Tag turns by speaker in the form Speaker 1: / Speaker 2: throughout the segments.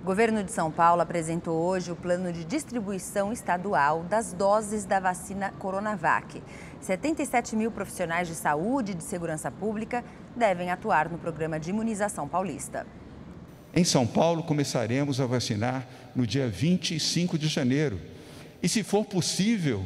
Speaker 1: O governo de São Paulo apresentou hoje o plano de distribuição estadual das doses da vacina Coronavac. 77 mil profissionais de saúde e de segurança pública devem atuar no programa de imunização paulista.
Speaker 2: Em São Paulo, começaremos a vacinar no dia 25 de janeiro. E se for possível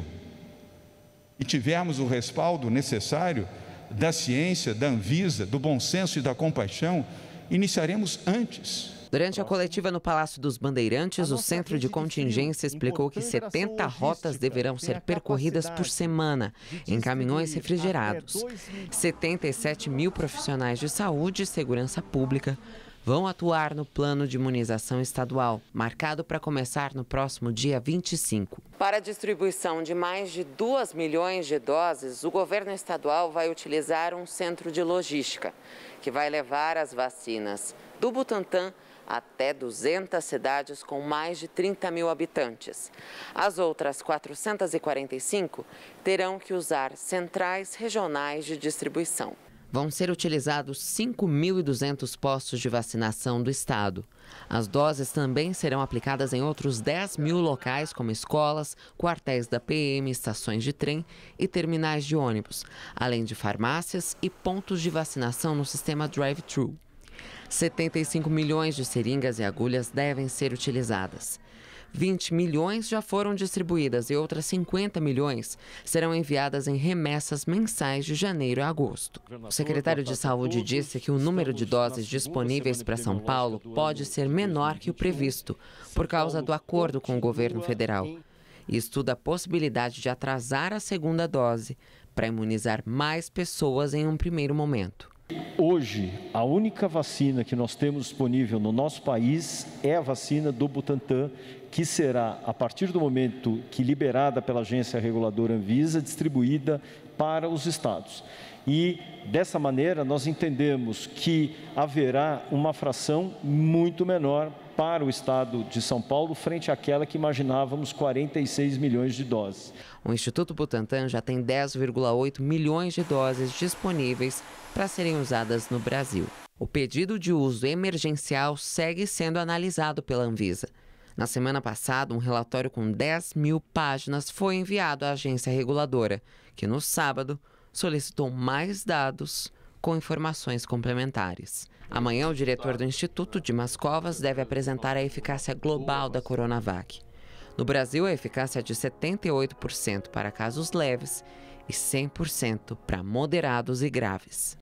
Speaker 2: e tivermos o respaldo necessário da ciência, da Anvisa, do bom senso e da compaixão, iniciaremos antes
Speaker 1: Durante a coletiva no Palácio dos Bandeirantes, o Centro de Contingência explicou que 70 rotas deverão ser percorridas por semana em caminhões refrigerados. 77 mil profissionais de saúde e segurança pública vão atuar no plano de imunização estadual, marcado para começar no próximo dia 25. Para a distribuição de mais de 2 milhões de doses, o governo estadual vai utilizar um centro de logística, que vai levar as vacinas do Butantan até 200 cidades com mais de 30 mil habitantes. As outras 445 terão que usar centrais regionais de distribuição. Vão ser utilizados 5.200 postos de vacinação do estado. As doses também serão aplicadas em outros 10 mil locais, como escolas, quartéis da PM, estações de trem e terminais de ônibus, além de farmácias e pontos de vacinação no sistema drive-thru. 75 milhões de seringas e agulhas devem ser utilizadas. 20 milhões já foram distribuídas e outras 50 milhões serão enviadas em remessas mensais de janeiro a agosto. O secretário de Saúde disse que o número de doses disponíveis para São Paulo pode ser menor que o previsto, por causa do acordo com o governo federal. E estuda a possibilidade de atrasar a segunda dose para imunizar mais pessoas
Speaker 2: em um primeiro momento. Hoje, a única vacina que nós temos disponível no nosso país é a vacina do Butantan, que será, a partir do momento que liberada pela agência reguladora Anvisa, distribuída para os estados. E dessa maneira, nós entendemos que haverá uma fração muito menor para o estado de São Paulo frente àquela que imaginávamos 46
Speaker 1: milhões de doses. O Instituto Butantan já tem 10,8 milhões de doses disponíveis para serem usadas no Brasil. O pedido de uso emergencial segue sendo analisado pela Anvisa. Na semana passada, um relatório com 10 mil páginas foi enviado à agência reguladora, que no sábado solicitou mais dados com informações complementares. Amanhã, o diretor do Instituto, Dimas Covas, deve apresentar a eficácia global da Coronavac. No Brasil, a eficácia é de 78% para casos leves e 100% para moderados e graves.